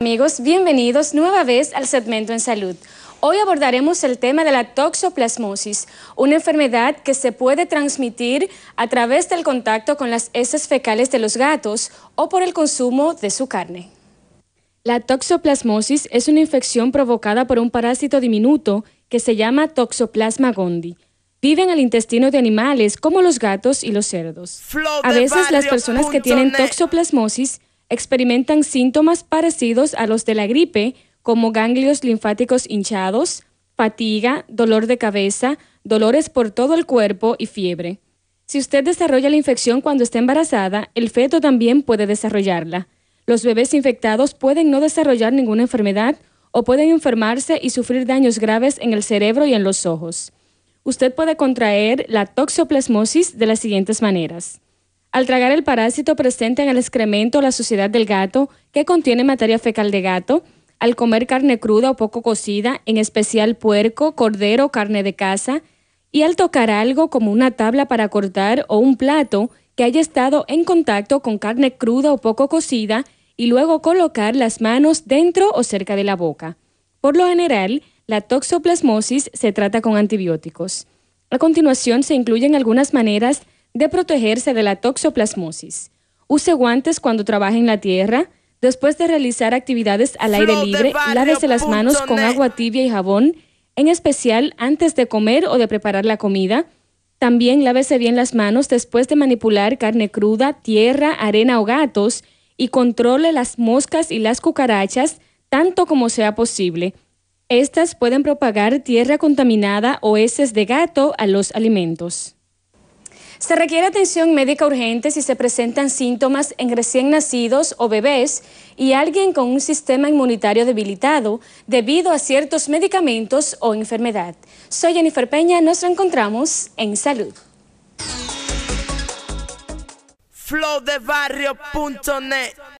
Amigos, bienvenidos nueva vez al segmento en salud. Hoy abordaremos el tema de la toxoplasmosis, una enfermedad que se puede transmitir a través del contacto con las heces fecales de los gatos o por el consumo de su carne. La toxoplasmosis es una infección provocada por un parásito diminuto que se llama Toxoplasma gondii Viven en el intestino de animales como los gatos y los cerdos. A veces las personas que tienen toxoplasmosis experimentan síntomas parecidos a los de la gripe, como ganglios linfáticos hinchados, fatiga, dolor de cabeza, dolores por todo el cuerpo y fiebre. Si usted desarrolla la infección cuando está embarazada, el feto también puede desarrollarla. Los bebés infectados pueden no desarrollar ninguna enfermedad o pueden enfermarse y sufrir daños graves en el cerebro y en los ojos usted puede contraer la toxoplasmosis de las siguientes maneras. Al tragar el parásito presente en el excremento o la suciedad del gato, que contiene materia fecal de gato, al comer carne cruda o poco cocida, en especial puerco, cordero, o carne de caza, y al tocar algo como una tabla para cortar o un plato que haya estado en contacto con carne cruda o poco cocida, y luego colocar las manos dentro o cerca de la boca. Por lo general, la toxoplasmosis se trata con antibióticos. A continuación se incluyen algunas maneras de protegerse de la toxoplasmosis. Use guantes cuando trabaje en la tierra. Después de realizar actividades al aire libre, lávese las manos con agua tibia y jabón, en especial antes de comer o de preparar la comida. También lávese bien las manos después de manipular carne cruda, tierra, arena o gatos y controle las moscas y las cucarachas tanto como sea posible. Estas pueden propagar tierra contaminada o heces de gato a los alimentos. Se requiere atención médica urgente si se presentan síntomas en recién nacidos o bebés y alguien con un sistema inmunitario debilitado debido a ciertos medicamentos o enfermedad. Soy Jennifer Peña, nos reencontramos en salud.